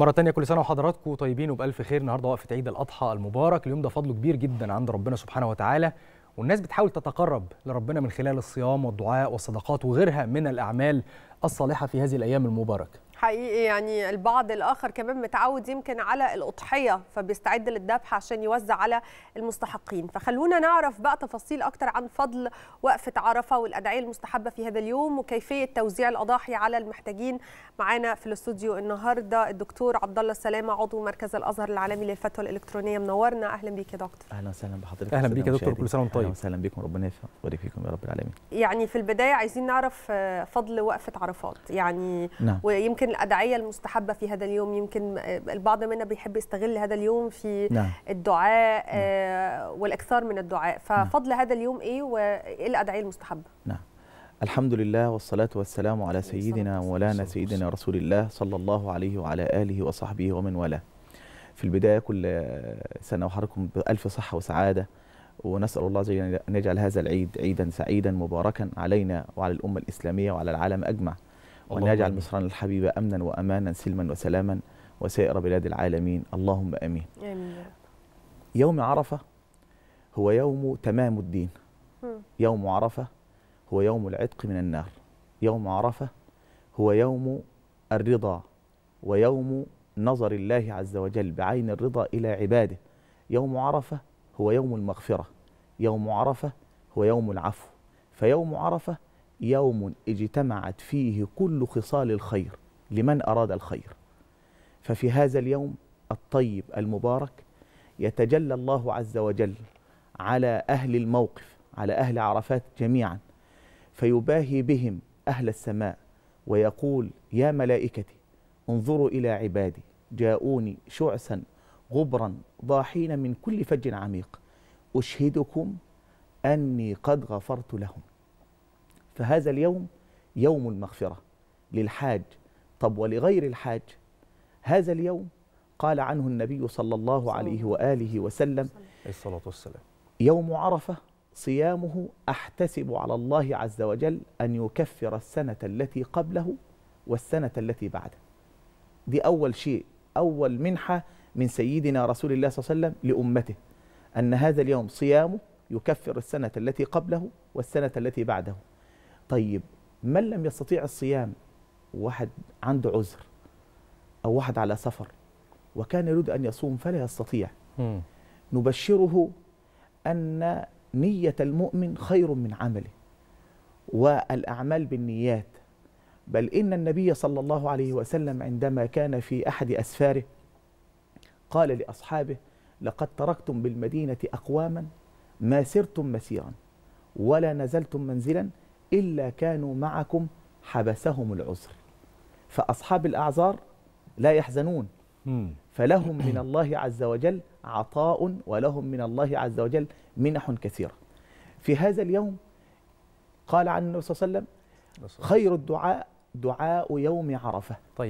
مرة تانية كل سنة وحضراتكم طيبين وبألف خير النهاردة وقفة عيد الأضحى المبارك اليوم ده فضله كبير جدا عند ربنا سبحانه وتعالى والناس بتحاول تتقرب لربنا من خلال الصيام والدعاء والصدقات وغيرها من الأعمال الصالحة في هذه الأيام المباركة حقيقي يعني البعض الاخر كمان متعود يمكن على الاضحيه فبيستعد للذبح عشان يوزع على المستحقين فخلونا نعرف بقى تفاصيل اكتر عن فضل وقفه عرفه والادعيه المستحبه في هذا اليوم وكيفيه توزيع الاضاحي على المحتاجين معانا في الاستوديو النهارده الدكتور عبد الله سلامه عضو مركز الازهر العالمي للفتوى الالكترونيه منورنا اهلا بيك يا دكتور اهلا وسهلا بحضرتك اهلا بيك يا دكتور كل سنه وانت طيب اهلا وسهلا بيكم ربنا يبارك فيكم يا رب العالمين يعني في البدايه عايزين نعرف آه، فضل وقفه عرفات يعني نعم. ويمكن يمكن الأدعية المستحبة في هذا اليوم يمكن البعض منا بيحب يستغل هذا اليوم في نعم. الدعاء نعم. آه، والأكثار من الدعاء ففضل نعم. هذا اليوم إيه وإيه الأدعية المستحبة نعم الحمد لله والصلاة والسلام على سيدنا مولانا سيدنا رسول الله صلى الله عليه وعلى آله وصحبه ومن والاه في البداية كل سنة وحركم بألف صحة وسعادة ونسأل الله عز وجل أن يجعل هذا العيد عيدا سعيدا مباركا علينا وعلى الأمة الإسلامية وعلى العالم أجمع وأن يجعل مصرنا الحبيبة أمنا وأمانا سلما وسلاما وسائر بلاد العالمين اللهم أمين, آمين. يوم عرفة هو يوم تمام الدين يوم عرفة هو يوم العتق من النار يوم عرفة هو يوم الرضا ويوم نظر الله عز وجل بعين الرضا إلى عباده يوم عرفة هو يوم المغفرة يوم عرفة هو يوم العفو فيوم عرفة يوم اجتمعت فيه كل خصال الخير لمن أراد الخير ففي هذا اليوم الطيب المبارك يتجلى الله عز وجل على أهل الموقف على أهل عرفات جميعا فيباهي بهم أهل السماء ويقول يا ملائكتي انظروا إلى عبادي جاءوني شعثا غبرا ضاحين من كل فج عميق أشهدكم أني قد غفرت لهم فهذا اليوم يوم المغفرة للحاج طب ولغير الحاج هذا اليوم قال عنه النبي صلى الله عليه وآله وسلم الصلاة والسلام يوم عرفة صيامه أحتسب على الله عز وجل أن يكفر السنة التي قبله والسنة التي بعده دي أول شيء أول منحة من سيدنا رسول الله صلى الله عليه وسلم لأمته أن هذا اليوم صيامه يكفر السنة التي قبله والسنة التي بعده طيب من لم يستطيع الصيام واحد عنده عذر أو واحد على سفر وكان يريد أن يصوم فلا يستطيع م. نبشره أن نية المؤمن خير من عمله والأعمال بالنيات بل إن النبي صلى الله عليه وسلم عندما كان في أحد أسفاره قال لأصحابه لقد تركتم بالمدينة أقواما ما سرتم مسيرا ولا نزلتم منزلا إلا كانوا معكم حبسهم العسر فأصحاب الأعذار لا يحزنون فلهم من الله عز وجل عطاء ولهم من الله عز وجل منح كثيرة في هذا اليوم قال عن النبي صلى الله عليه وسلم خير الدعاء دعاء يوم عرفة طيب